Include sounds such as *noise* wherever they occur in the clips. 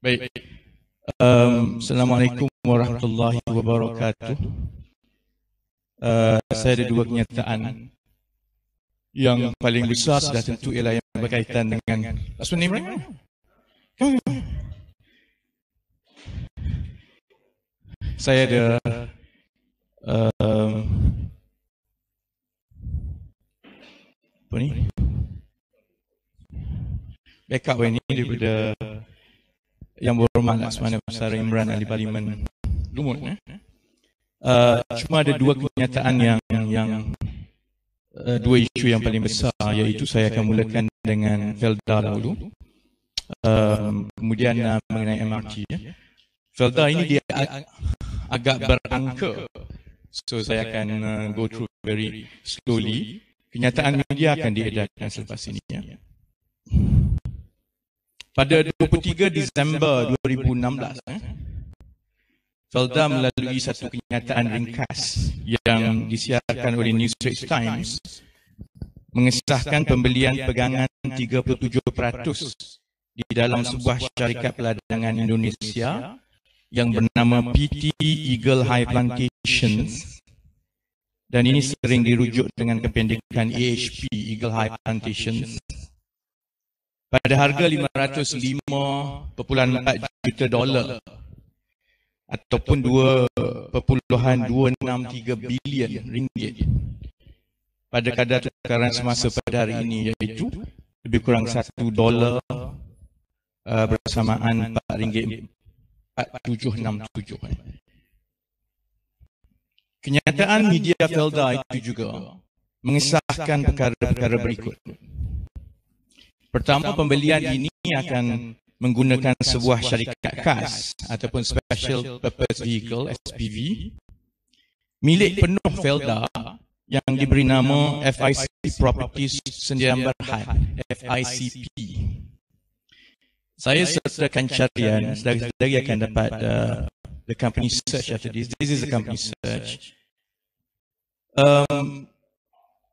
Baik. Um, Assalamualaikum warahmatullahi wabarakatuh. Uh, saya ada dua kenyataan. Yang paling besar sudah tentu ialah yang berkaitan dengan Rasul Nimrin. Kan? Saya ada um, apa ni? Backup ini daripada yang berhormat sebenarnya besar Imran Ali Parlimen Lumut eh? uh, Cuma ada dua kenyataan yang yang uh, Dua isu yang paling besar Iaitu saya akan mulakan dengan Felda dahulu uh, Kemudian uh, mengenai MRT ya. Felda ini dia ag- agak berangka So saya akan uh, go through very slowly Kenyataan media akan diedarkan selepas ini ya pada 23 Disember 2016 eh, Felda melalui satu kenyataan ringkas yang disiarkan oleh New Straits Times mengesahkan pembelian pegangan 37% di dalam sebuah syarikat peladangan Indonesia yang bernama PT Eagle High Plantations dan ini sering dirujuk dengan kependekan EHP Eagle High Plantations pada harga 505.4 juta dolar ataupun 2.263 bilion ringgit pada kadar tukaran semasa pada hari ini iaitu lebih kurang 1 dolar uh, bersamaan 4 ringgit 4767 kenyataan media Felda itu juga mengesahkan perkara-perkara berikut Pertama, pembelian ini akan menggunakan sebuah syarikat khas ataupun Special Purpose Vehicle, SPV, milik penuh Felda yang diberi nama FICP Properties Sendirian Berhad, FICP. Saya sertakan carian, sedari-sedari akan dapat uh, uh, the company search after this. This is the company search. Um,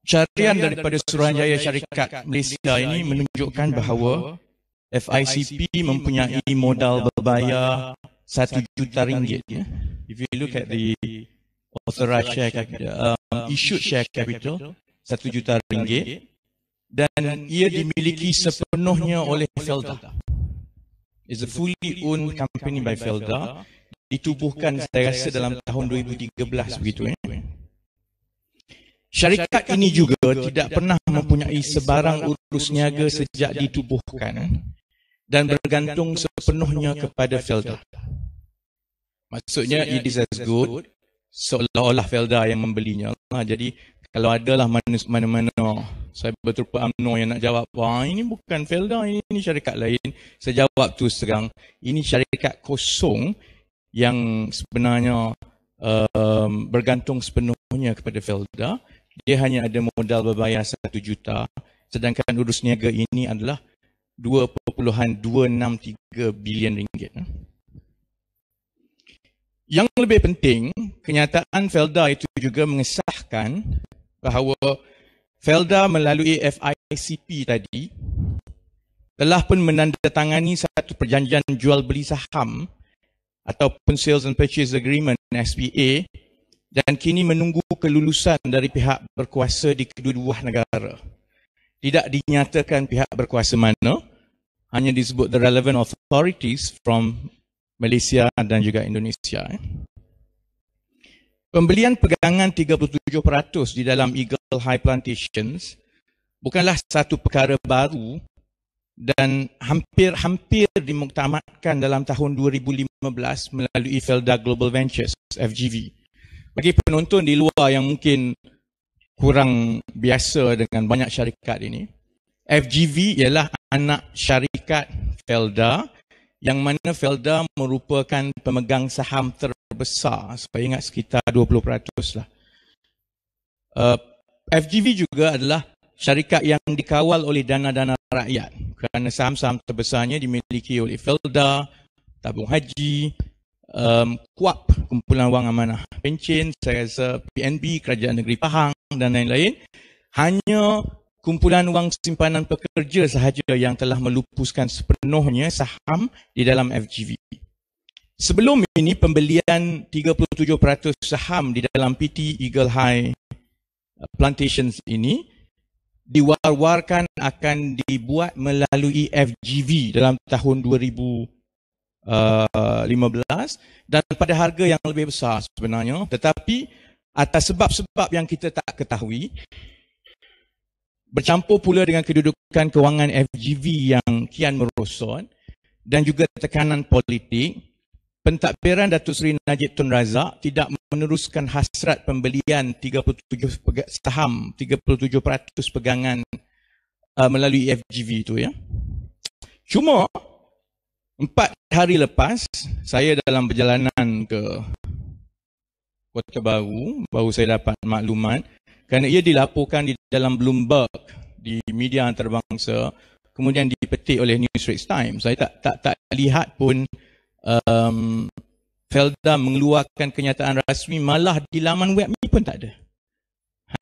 Carian daripada Suruhanjaya Syarikat Malaysia ini menunjukkan bahawa FICP mempunyai modal berbayar satu juta ringgit. Ya. ya. If you look at the authorized share capital, um, issued share capital, satu juta ringgit. Dan ia dimiliki sepenuhnya oleh Felda. It's a fully owned company by Felda. Ditubuhkan saya rasa dalam tahun 2013 begitu. Ya. Syarikat ini juga tidak pernah mempunyai sebarang urus niaga sejak ditubuhkan dan bergantung sepenuhnya kepada Felda. Maksudnya, it is as good seolah-olah Felda yang membelinya. Nah, jadi, kalau adalah mana-mana saya berterpa UMNO yang nak jawab, wah ini bukan Felda, ini, ini syarikat lain. Saya jawab tu serang, ini syarikat kosong yang sebenarnya um, bergantung sepenuhnya kepada Felda dia hanya ada modal berbayar 1 juta sedangkan urus niaga ini adalah 2.263 bilion ringgit. Yang lebih penting, kenyataan Felda itu juga mengesahkan bahawa Felda melalui FICP tadi telah pun menandatangani satu perjanjian jual beli saham ataupun Sales and Purchase Agreement SPA dan kini menunggu kelulusan dari pihak berkuasa di kedua-dua negara. Tidak dinyatakan pihak berkuasa mana, hanya disebut the relevant authorities from Malaysia dan juga Indonesia. Eh. Pembelian pegangan 37% di dalam Eagle High Plantations bukanlah satu perkara baru dan hampir-hampir dimuktamadkan dalam tahun 2015 melalui Felda Global Ventures, FGV bagi penonton di luar yang mungkin kurang biasa dengan banyak syarikat ini, FGV ialah anak syarikat Felda yang mana Felda merupakan pemegang saham terbesar, saya ingat sekitar 20% lah. Uh, eh, FGV juga adalah syarikat yang dikawal oleh dana-dana rakyat kerana saham-saham terbesarnya dimiliki oleh Felda, Tabung Haji, um, kuap kumpulan wang amanah pencin, saya rasa PNB, Kerajaan Negeri Pahang dan lain-lain. Hanya kumpulan wang simpanan pekerja sahaja yang telah melupuskan sepenuhnya saham di dalam FGV. Sebelum ini pembelian 37% saham di dalam PT Eagle High Plantations ini diwar-warkan akan dibuat melalui FGV dalam tahun 15 dan pada harga yang lebih besar sebenarnya tetapi atas sebab-sebab yang kita tak ketahui bercampur pula dengan kedudukan kewangan FGV yang kian merosot dan juga tekanan politik pentadbiran Datuk Seri Najib Tun Razak tidak meneruskan hasrat pembelian 37 saham 37% pegangan uh, melalui FGV itu ya cuma Empat hari lepas, saya dalam perjalanan ke Kota Baru, baru saya dapat maklumat kerana ia dilaporkan di dalam Bloomberg di media antarabangsa kemudian dipetik oleh New Straits Times. Saya tak tak tak lihat pun um, Felda mengeluarkan kenyataan rasmi malah di laman web ni pun tak ada.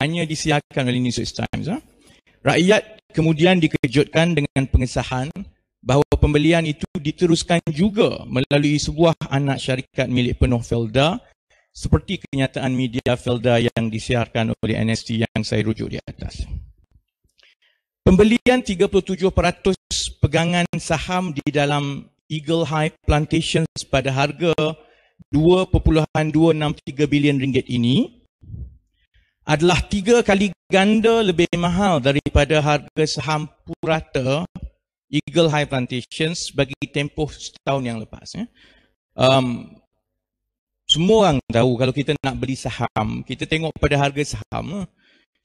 Hanya disiarkan oleh New Straits Times. Ha? Rakyat kemudian dikejutkan dengan pengesahan bahawa pembelian itu diteruskan juga melalui sebuah anak syarikat milik penuh Felda seperti kenyataan media Felda yang disiarkan oleh NST yang saya rujuk di atas. Pembelian 37% pegangan saham di dalam Eagle High Plantations pada harga 2.263 bilion ringgit ini adalah tiga kali ganda lebih mahal daripada harga saham purata Eagle High Plantations bagi tempoh setahun yang lepas. Ya. Um, semua orang tahu kalau kita nak beli saham, kita tengok pada harga saham. Eh.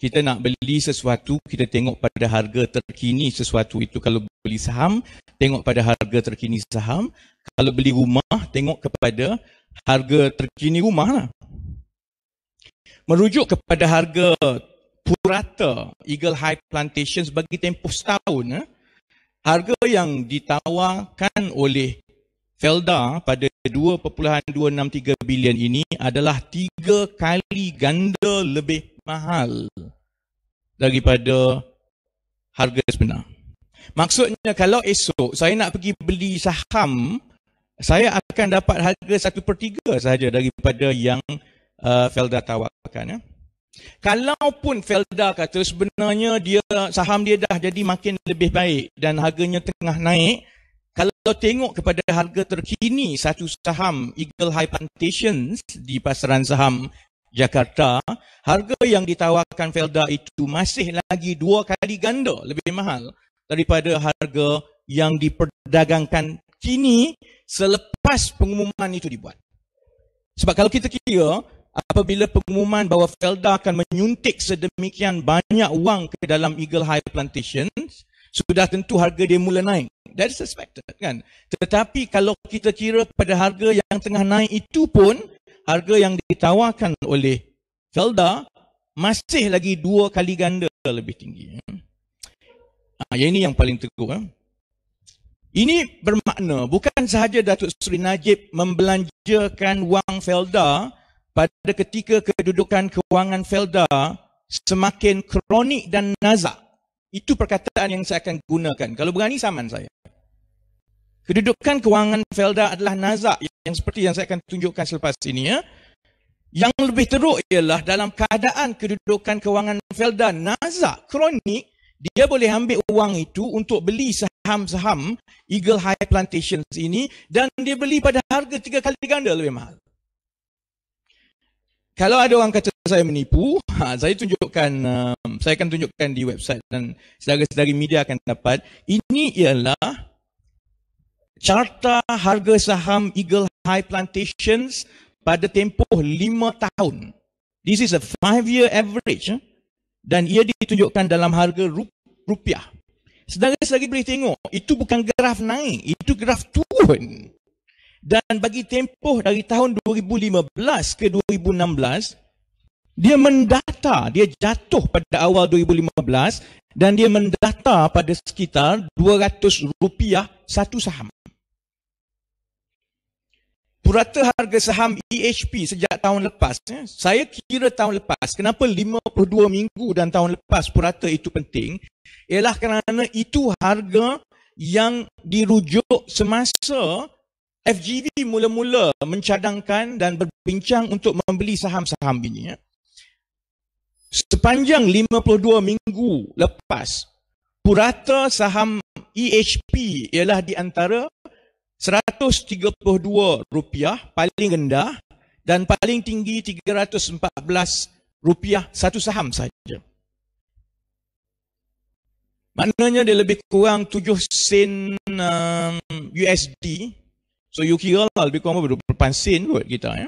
Kita nak beli sesuatu, kita tengok pada harga terkini sesuatu itu. Kalau beli saham, tengok pada harga terkini saham. Kalau beli rumah, tengok kepada harga terkini rumah. Lah. Merujuk kepada harga purata Eagle High Plantations bagi tempoh setahun. Eh, harga yang ditawarkan oleh Felda pada 2.263 bilion ini adalah tiga kali ganda lebih mahal daripada harga sebenar. Maksudnya kalau esok saya nak pergi beli saham, saya akan dapat harga satu per 3 sahaja daripada yang uh, Felda tawarkan. Ya. Kalaupun Felda kata sebenarnya dia saham dia dah jadi makin lebih baik dan harganya tengah naik, kalau tengok kepada harga terkini satu saham Eagle High Plantations di pasaran saham Jakarta, harga yang ditawarkan Felda itu masih lagi dua kali ganda lebih mahal daripada harga yang diperdagangkan kini selepas pengumuman itu dibuat. Sebab kalau kita kira apabila pengumuman bahawa Felda akan menyuntik sedemikian banyak wang ke dalam Eagle High Plantations, sudah tentu harga dia mula naik. That is suspected kan. Tetapi kalau kita kira pada harga yang tengah naik itu pun, harga yang ditawarkan oleh Felda masih lagi dua kali ganda lebih tinggi. Ya, ah, ini yang paling teguh. kan. Ini bermakna bukan sahaja Datuk Seri Najib membelanjakan wang Felda pada ketika kedudukan kewangan Felda semakin kronik dan nazak. Itu perkataan yang saya akan gunakan. Kalau berani saman saya. Kedudukan kewangan Felda adalah nazak yang seperti yang saya akan tunjukkan selepas ini ya. Yang lebih teruk ialah dalam keadaan kedudukan kewangan Felda nazak kronik, dia boleh ambil wang itu untuk beli saham-saham Eagle High Plantations ini dan dia beli pada harga tiga kali ganda lebih mahal kalau ada orang kata saya menipu, ha, saya tunjukkan, um, saya akan tunjukkan di website dan saudara-saudari media akan dapat. Ini ialah carta harga saham Eagle High Plantations pada tempoh lima tahun. This is a five year average eh? dan ia ditunjukkan dalam harga rupiah. Sedangkan saya boleh tengok, itu bukan graf naik, itu graf turun dan bagi tempoh dari tahun 2015 ke 2016 dia mendata dia jatuh pada awal 2015 dan dia mendata pada sekitar 200 rupiah satu saham Purata harga saham EHP sejak tahun lepas, ya, saya kira tahun lepas, kenapa 52 minggu dan tahun lepas purata itu penting, ialah kerana itu harga yang dirujuk semasa FGV mula-mula mencadangkan dan berbincang untuk membeli saham-saham ini. Ya. Sepanjang 52 minggu lepas, purata saham EHP ialah di antara RM132 paling rendah dan paling tinggi RM314 satu saham saja. Maknanya dia lebih kurang 7 sen um, USD So you kira lah lebih kurang berapa? 28 sen kot kita. Ya?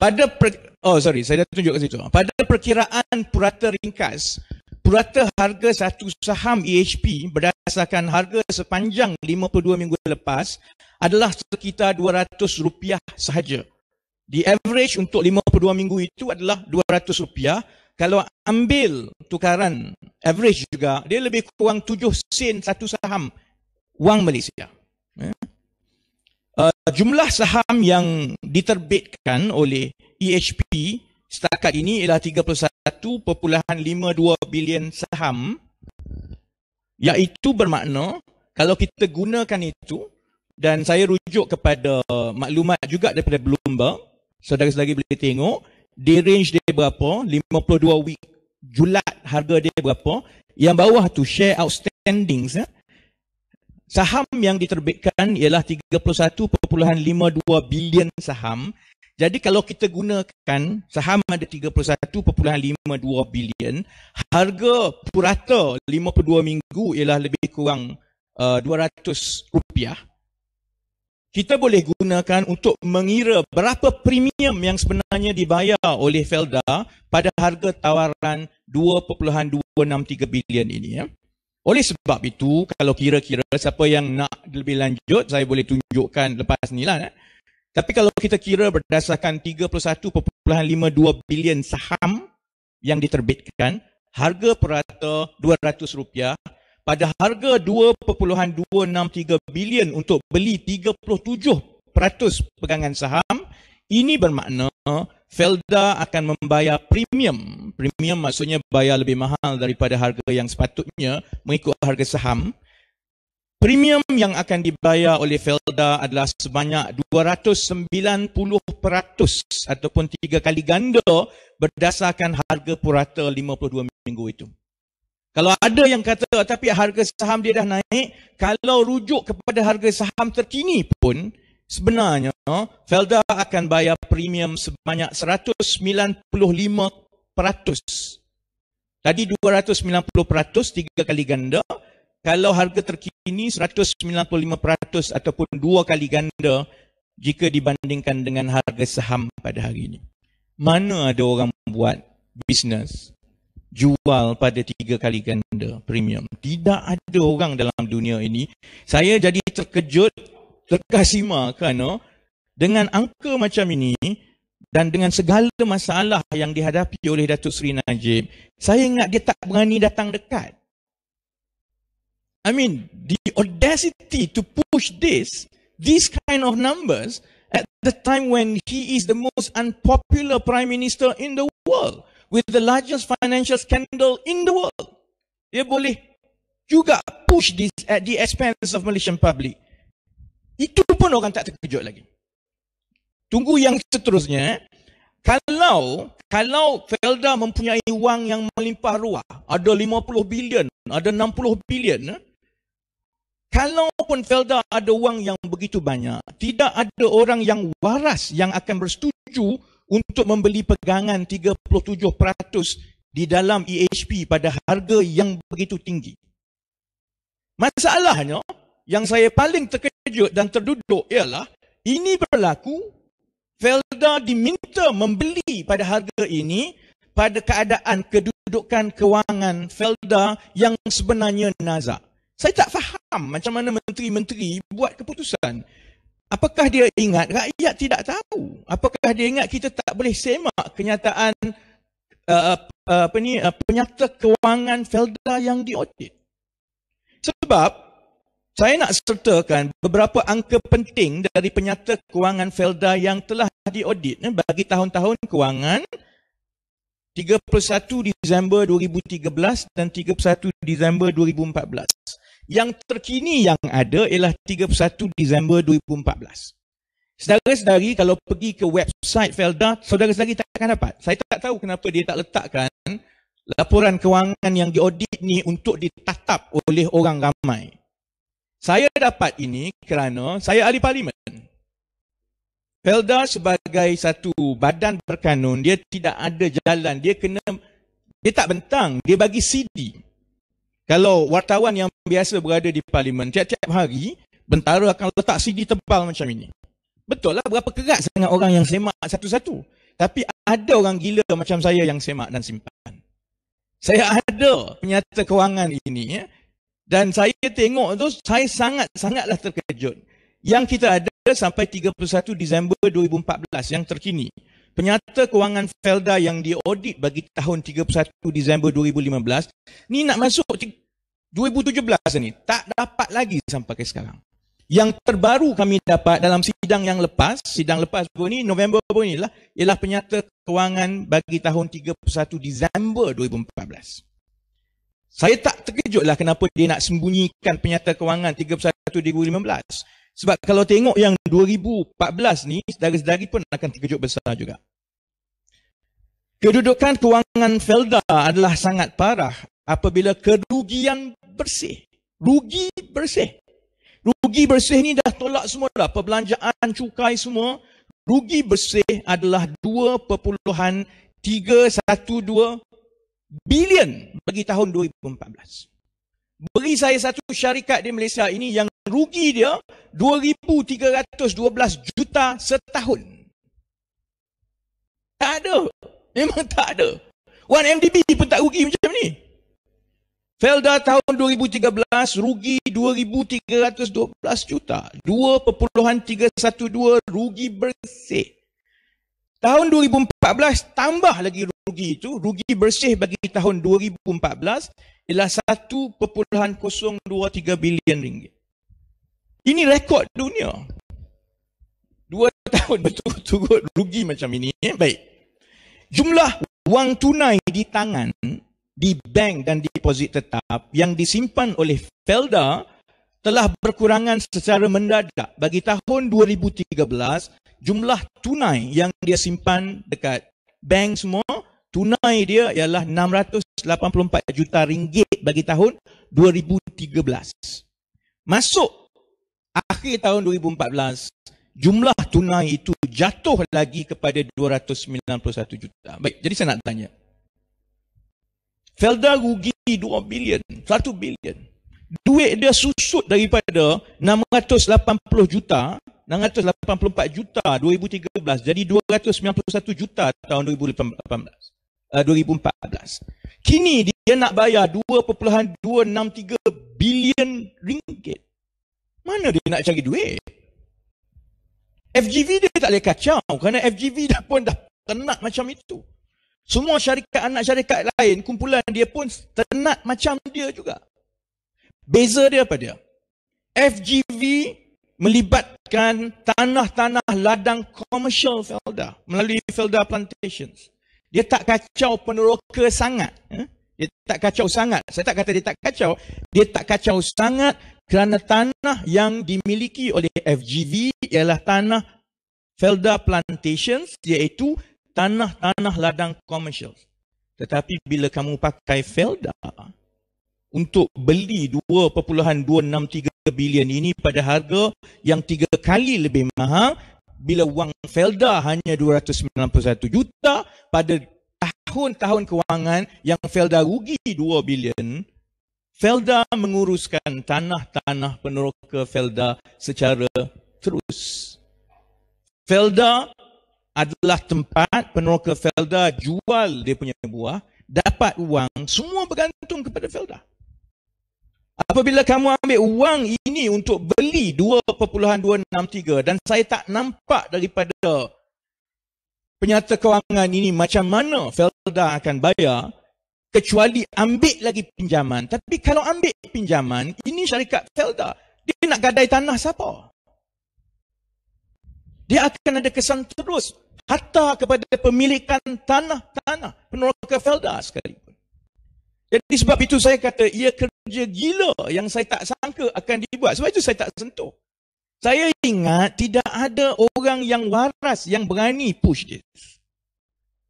Pada per, oh sorry, saya dah tunjuk ke situ. Pada perkiraan purata ringkas, purata harga satu saham EHP berdasarkan harga sepanjang 52 minggu lepas adalah sekitar RM200 sahaja. The average untuk 52 minggu itu adalah RM200. Kalau ambil tukaran average juga, dia lebih kurang 7 sen satu saham wang Malaysia uh, jumlah saham yang diterbitkan oleh EHP setakat ini ialah 31.52 bilion saham iaitu bermakna kalau kita gunakan itu dan saya rujuk kepada maklumat juga daripada Bloomberg saudara-saudari boleh tengok di range dia berapa 52 week julat harga dia berapa yang bawah tu share outstanding ya? Eh? Saham yang diterbitkan ialah 31.52 bilion saham. Jadi kalau kita gunakan saham ada 31.52 bilion, harga purata 52 minggu ialah lebih kurang uh, 200 rupiah. Kita boleh gunakan untuk mengira berapa premium yang sebenarnya dibayar oleh Felda pada harga tawaran 2.263 bilion ini. Ya. Oleh sebab itu, kalau kira-kira siapa yang nak lebih lanjut, saya boleh tunjukkan lepas ni lah. Eh. Tapi kalau kita kira berdasarkan 31.52 bilion saham yang diterbitkan, harga perata RM200 pada harga 2.263 bilion untuk beli 37% pegangan saham, ini bermakna Felda akan membayar premium premium maksudnya bayar lebih mahal daripada harga yang sepatutnya mengikut harga saham. Premium yang akan dibayar oleh Felda adalah sebanyak 290% ataupun tiga kali ganda berdasarkan harga purata 52 minggu itu. Kalau ada yang kata tapi harga saham dia dah naik, kalau rujuk kepada harga saham terkini pun sebenarnya Felda akan bayar premium sebanyak 195 peratus. Tadi 290 peratus, tiga kali ganda. Kalau harga terkini 195 peratus ataupun dua kali ganda jika dibandingkan dengan harga saham pada hari ini. Mana ada orang buat bisnes jual pada tiga kali ganda premium? Tidak ada orang dalam dunia ini. Saya jadi terkejut, terkasima kerana dengan angka macam ini, dan dengan segala masalah yang dihadapi oleh Datuk Seri Najib, saya ingat dia tak berani datang dekat. I mean, the audacity to push this, this kind of numbers, at the time when he is the most unpopular prime minister in the world, with the largest financial scandal in the world. Dia boleh juga push this at the expense of Malaysian public. Itu pun orang tak terkejut lagi. Tunggu yang seterusnya. Kalau kalau Felda mempunyai wang yang melimpah ruah, ada 50 bilion, ada 60 bilion, eh, pun Felda ada wang yang begitu banyak, tidak ada orang yang waras yang akan bersetuju untuk membeli pegangan 37% di dalam EHP pada harga yang begitu tinggi. Masalahnya, yang saya paling terkejut dan terduduk ialah ini berlaku Felda diminta membeli pada harga ini pada keadaan kedudukan kewangan Felda yang sebenarnya nazak. Saya tak faham macam mana menteri-menteri buat keputusan. Apakah dia ingat rakyat tidak tahu? Apakah dia ingat kita tak boleh semak kenyataan uh, uh apa ni uh, penyata kewangan Felda yang diaudit? Sebab saya nak sertakan beberapa angka penting dari penyata kewangan Felda yang telah telah diaudit eh, bagi tahun-tahun kewangan 31 Disember 2013 dan 31 Disember 2014. Yang terkini yang ada ialah 31 Disember 2014. Saudara-saudari kalau pergi ke website Felda, saudara-saudari akan dapat. Saya tak tahu kenapa dia tak letakkan laporan kewangan yang diaudit ni untuk ditatap oleh orang ramai. Saya dapat ini kerana saya ahli parlimen. Pelda sebagai satu badan berkanun, dia tidak ada jalan. Dia kena, dia tak bentang. Dia bagi CD. Kalau wartawan yang biasa berada di parlimen, tiap-tiap hari, bentara akan letak CD tebal macam ini. Betul lah, berapa kerat sangat orang yang semak satu-satu. Tapi ada orang gila macam saya yang semak dan simpan. Saya ada penyata kewangan ini. Ya? Dan saya tengok tu, saya sangat-sangatlah terkejut. Yang kita ada hingga sampai 31 Disember 2014 yang terkini. Penyata kewangan Felda yang diaudit bagi tahun 31 Disember 2015 ni nak masuk 2017 ni tak dapat lagi sampai ke sekarang. Yang terbaru kami dapat dalam sidang yang lepas, sidang lepas pun ni November pun ni lah, ialah penyata kewangan bagi tahun 31 Disember 2014. Saya tak terkejutlah kenapa dia nak sembunyikan penyata kewangan 31 2015. Sebab kalau tengok yang 2014 ni, sedari-sedari pun akan terkejut besar juga. Kedudukan kewangan Felda adalah sangat parah apabila kerugian bersih. Rugi bersih. Rugi bersih ni dah tolak semua dah. Perbelanjaan, cukai semua. Rugi bersih adalah 2.312 bilion bagi tahun 2014. Beri saya satu syarikat di Malaysia ini yang rugi dia 2312 juta setahun. Tak ada. Memang tak ada. Wan MDB pun tak rugi macam ni. Felda tahun 2013 rugi 2312 juta. 2.312 rugi bersih. Tahun 2014 tambah lagi rugi itu, rugi bersih bagi tahun 2014 ialah 1.023 bilion ringgit. Ini rekod dunia. Dua *laughs* tahun betul-betul rugi macam ini. Eh? Baik. Jumlah wang tunai di tangan, di bank dan deposit tetap yang disimpan oleh Felda telah berkurangan secara mendadak. Bagi tahun 2013, jumlah tunai yang dia simpan dekat bank semua, tunai dia ialah 684 juta ringgit bagi tahun 2013. Masuk akhir tahun 2014 jumlah tunai itu jatuh lagi kepada 291 juta. Baik, jadi saya nak tanya. Felda rugi 2 bilion, 1 bilion. Duit dia susut daripada 680 juta, 684 juta 2013 jadi 291 juta tahun 2018. 2014. Eh, Kini dia nak bayar 2.263 bilion ringgit. Mana dia nak cari duit? FGV dia tak boleh kacau kerana FGV dia pun dah tenat macam itu. Semua syarikat anak syarikat lain, kumpulan dia pun tenat macam dia juga. Beza dia apa dia? FGV melibatkan tanah-tanah ladang commercial Felda melalui Felda Plantations. Dia tak kacau peneroka sangat. Eh? Dia tak kacau sangat. Saya tak kata dia tak kacau. Dia tak kacau sangat kerana tanah yang dimiliki oleh FGV ialah tanah Felda Plantations iaitu tanah-tanah ladang komersial. Tetapi bila kamu pakai Felda untuk beli 2.263 bilion ini pada harga yang tiga kali lebih mahal bila wang Felda hanya 291 juta pada tahun-tahun kewangan yang Felda rugi 2 bilion Felda menguruskan tanah-tanah peneroka Felda secara terus. Felda adalah tempat peneroka Felda jual dia punya buah, dapat uang semua bergantung kepada Felda. Apabila kamu ambil uang ini untuk beli 2.263 dan saya tak nampak daripada penyata kewangan ini macam mana Felda akan bayar, kecuali ambil lagi pinjaman. Tapi kalau ambil pinjaman, ini syarikat Felda. Dia nak gadai tanah siapa? Dia akan ada kesan terus hatta kepada pemilikan tanah-tanah peneroka Felda sekalipun. Jadi sebab itu saya kata ia kerja gila yang saya tak sangka akan dibuat. Sebab itu saya tak sentuh. Saya ingat tidak ada orang yang waras yang berani push dia.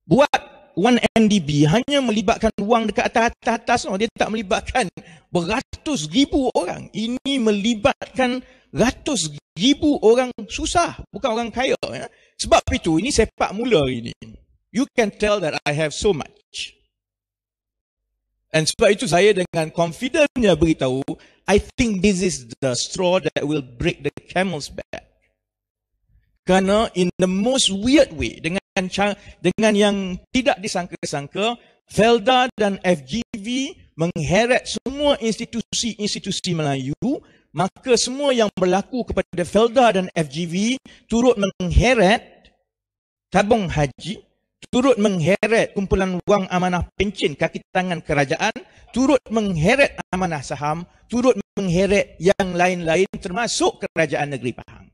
Buat 1NDB hanya melibatkan wang dekat atas-atas oh, dia tak melibatkan beratus ribu orang ini melibatkan ratus ribu orang susah bukan orang kaya ya. sebab itu ini sepak mula ini you can tell that I have so much and sebab itu saya dengan confidentnya beritahu I think this is the straw that will break the camel's back kerana in the most weird way dengan dengan dengan yang tidak disangka-sangka, Felda dan FGV mengheret semua institusi-institusi Melayu, maka semua yang berlaku kepada Felda dan FGV turut mengheret tabung haji, turut mengheret kumpulan wang amanah pencin kaki tangan kerajaan, turut mengheret amanah saham, turut mengheret yang lain-lain termasuk kerajaan negeri Pahang.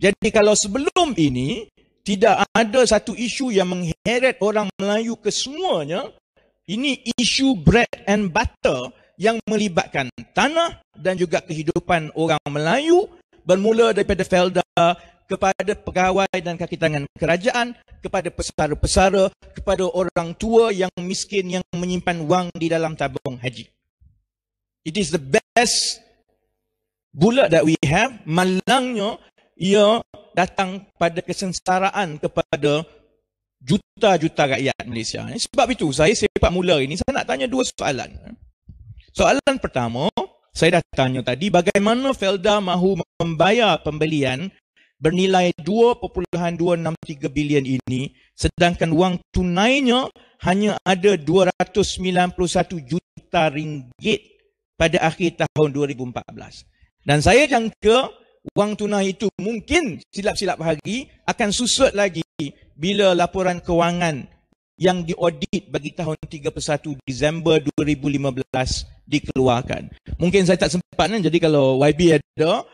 Jadi kalau sebelum ini tidak ada satu isu yang mengheret orang Melayu kesemuanya. Ini isu bread and butter yang melibatkan tanah dan juga kehidupan orang Melayu bermula daripada Felda kepada pegawai dan kaki tangan kerajaan, kepada pesara-pesara, kepada orang tua yang miskin yang menyimpan wang di dalam tabung haji. It is the best bullet that we have. Malangnya, ia datang pada kesengsaraan kepada juta-juta rakyat Malaysia. Eh, sebab itu saya sepak mula ini saya nak tanya dua soalan. Soalan pertama, saya dah tanya tadi bagaimana Felda mahu membayar pembelian bernilai 2.263 bilion ini sedangkan wang tunainya hanya ada 291 juta ringgit pada akhir tahun 2014. Dan saya jangka wang tunai itu mungkin silap-silap hari akan susut lagi bila laporan kewangan yang diaudit bagi tahun 31 Disember 2015 dikeluarkan. Mungkin saya tak sempat kan jadi kalau YB ada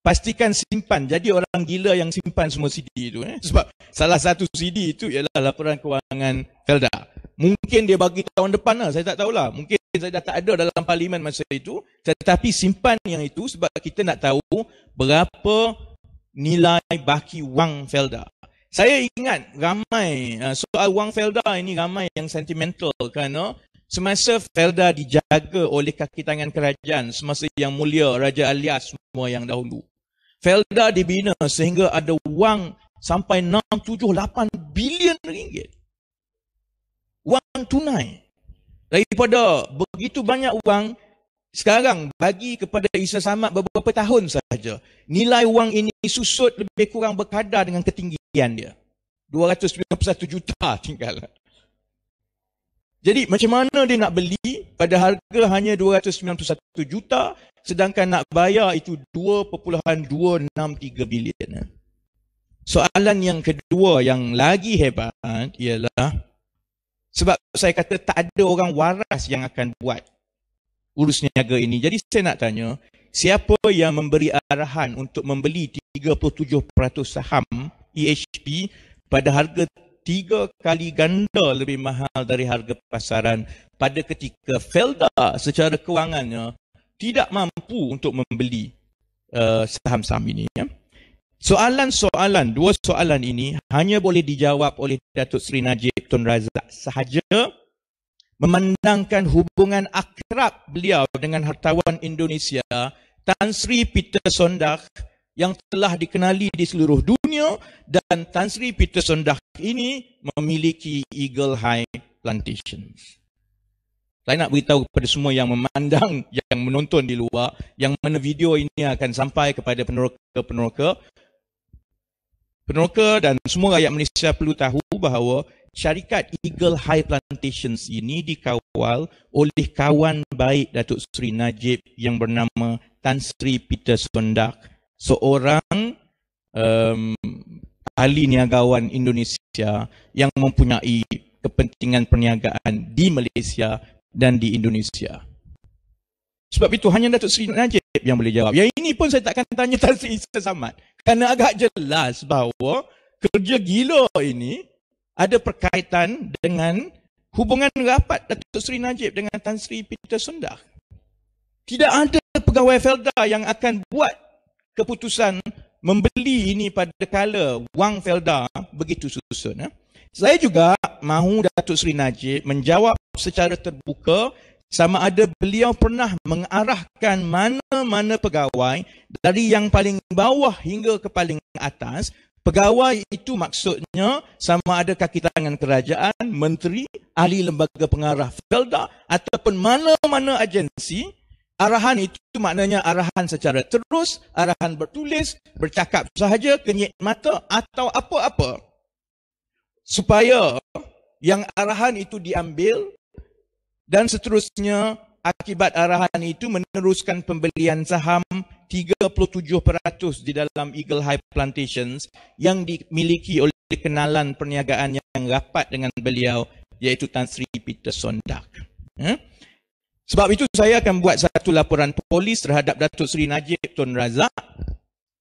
pastikan simpan. Jadi orang gila yang simpan semua CD itu eh? sebab salah satu CD itu ialah laporan kewangan Felda. Mungkin dia bagi tahun depan lah. Saya tak tahulah. Mungkin kita dah tak ada dalam parlimen masa itu tetapi simpan yang itu sebab kita nak tahu berapa nilai baki wang Felda. Saya ingat ramai uh, soal wang Felda ini ramai yang sentimental kerana semasa Felda dijaga oleh kaki tangan kerajaan semasa yang mulia Raja Alias semua yang dahulu. Felda dibina sehingga ada wang sampai 6, 7, 8 bilion ringgit. Wang tunai daripada begitu banyak wang sekarang bagi kepada Isa Samad beberapa tahun sahaja. Nilai wang ini susut lebih kurang berkadar dengan ketinggian dia. 291 juta *laughs* tinggal. Jadi macam mana dia nak beli pada harga hanya 291 juta sedangkan nak bayar itu 2.263 bilion. Soalan yang kedua yang lagi hebat ialah sebab saya kata tak ada orang waras yang akan buat urus niaga ini. Jadi saya nak tanya, siapa yang memberi arahan untuk membeli 37% saham EHP pada harga tiga kali ganda lebih mahal dari harga pasaran pada ketika Felda secara kewangannya tidak mampu untuk membeli uh, saham-saham ini. Ya? Soalan-soalan, dua soalan ini hanya boleh dijawab oleh Datuk Seri Najib Tun Razak sahaja memandangkan hubungan akrab beliau dengan hartawan Indonesia Tan Sri Peter Sondak yang telah dikenali di seluruh dunia dan Tan Sri Peter Sondak ini memiliki Eagle High Plantations. Saya nak beritahu kepada semua yang memandang, yang menonton di luar, yang mana video ini akan sampai kepada peneroka-peneroka, Penerka dan semua rakyat Malaysia perlu tahu bahawa syarikat Eagle High Plantations ini dikawal oleh kawan baik Datuk Seri Najib yang bernama Tan Sri Peter Spendak, seorang um, ahli niagawan Indonesia yang mempunyai kepentingan perniagaan di Malaysia dan di Indonesia. Sebab itu hanya Datuk Seri Najib yang boleh jawab. Yang ini pun saya takkan tanya Tan Sri Isa Samad. Kerana agak jelas bahawa kerja gila ini ada perkaitan dengan hubungan rapat Datuk Seri Najib dengan Tan Sri Peter Sundar. Tidak ada pegawai Felda yang akan buat keputusan membeli ini pada kala wang Felda begitu susun. Eh. Saya juga mahu Datuk Seri Najib menjawab secara terbuka sama ada beliau pernah mengarahkan mana-mana pegawai dari yang paling bawah hingga ke paling atas pegawai itu maksudnya sama ada kaki tangan kerajaan menteri ahli lembaga pengarah felda ataupun mana-mana agensi arahan itu maknanya arahan secara terus arahan bertulis bercakap sahaja kenyit mata atau apa-apa supaya yang arahan itu diambil dan seterusnya akibat arahan itu meneruskan pembelian saham 37% di dalam Eagle High Plantations yang dimiliki oleh kenalan perniagaan yang rapat dengan beliau iaitu Tan Sri Peter Sondak. Hmm? Sebab itu saya akan buat satu laporan polis terhadap Datuk Seri Najib Tun Razak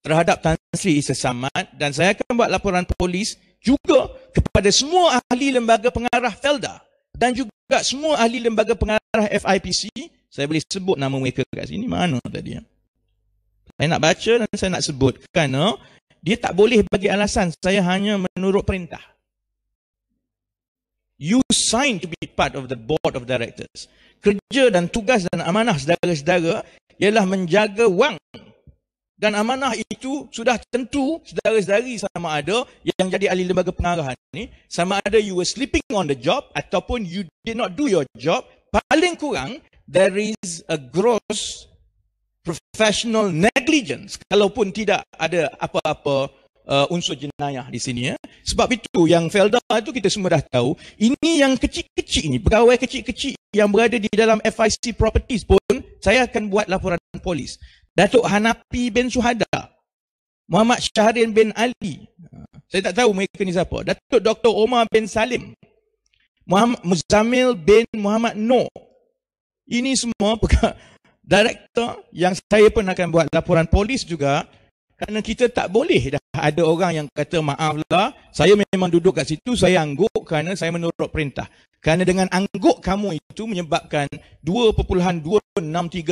terhadap Tan Sri Isa Samad dan saya akan buat laporan polis juga kepada semua ahli lembaga pengarah FELDA dan juga semua ahli lembaga pengarah FIPC, saya boleh sebut nama mereka kat sini, mana tadi? Eh? Saya nak baca dan saya nak sebut. Kerana eh? dia tak boleh bagi alasan saya hanya menurut perintah. You sign to be part of the board of directors. Kerja dan tugas dan amanah saudara-saudara ialah menjaga wang dan amanah itu sudah tentu saudara-saudari sama ada yang jadi ahli lembaga pengarahan ni sama ada you were sleeping on the job ataupun you did not do your job paling kurang there is a gross professional negligence kalaupun tidak ada apa-apa uh, unsur jenayah di sini ya sebab itu yang felda itu kita semua dah tahu ini yang kecil-kecil ini pegawai kecil-kecil yang berada di dalam FIC properties pun saya akan buat laporan polis Datuk Hanapi bin Suhada. Muhammad Syahrin bin Ali. Saya tak tahu mereka ni siapa. Datuk Dr. Omar bin Salim. Muhammad Muzamil bin Muhammad Noor. Ini semua pegawai *laughs* director yang saya pun akan buat laporan polis juga kerana kita tak boleh dah ada orang yang kata maaflah saya memang duduk kat situ saya angguk kerana saya menurut perintah kerana dengan angguk kamu itu menyebabkan 2.263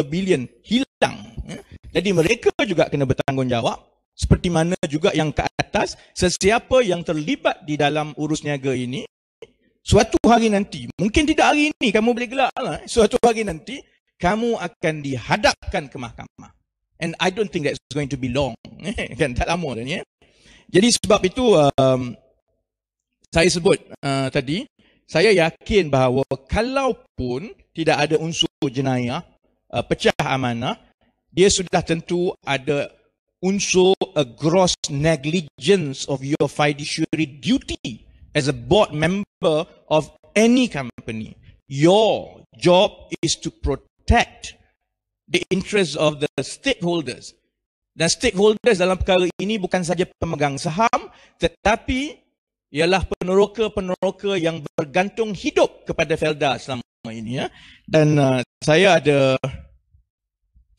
bilion hilang jadi mereka juga kena bertanggungjawab seperti mana juga yang ke atas sesiapa yang terlibat di dalam urus niaga ini suatu hari nanti mungkin tidak hari ini kamu boleh lah. Eh. suatu hari nanti kamu akan dihadapkan ke mahkamah and i don't think that's going to be long *laughs* eh. kan tak lama dah ni ya? jadi sebab itu um, saya sebut uh, tadi saya yakin bahawa kalaupun tidak ada unsur jenayah uh, pecah amanah dia sudah tentu ada unsur a gross negligence of your fiduciary duty as a board member of any company. Your job is to protect the interests of the stakeholders. Dan stakeholders dalam perkara ini bukan saja pemegang saham tetapi ialah peneroka-peneroka yang bergantung hidup kepada Felda selama ini ya. Dan uh, saya ada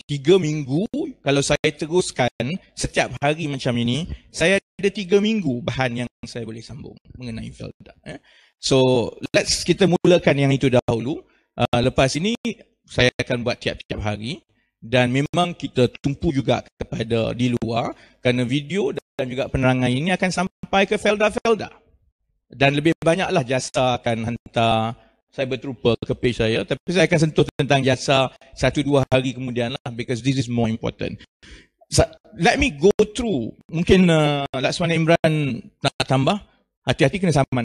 tiga minggu kalau saya teruskan setiap hari macam ini, saya ada tiga minggu bahan yang saya boleh sambung mengenai Felda. Eh. So let's kita mulakan yang itu dahulu. Uh, lepas ini saya akan buat tiap-tiap hari dan memang kita tumpu juga kepada di luar kerana video dan juga penerangan ini akan sampai ke Felda-Felda. Dan lebih banyaklah jasa akan hantar saya berterupa ke page saya tapi saya akan sentuh tentang jasa satu dua hari kemudian lah because this is more important so, let me go through mungkin uh, Laksman Imran nak tambah hati-hati kena saman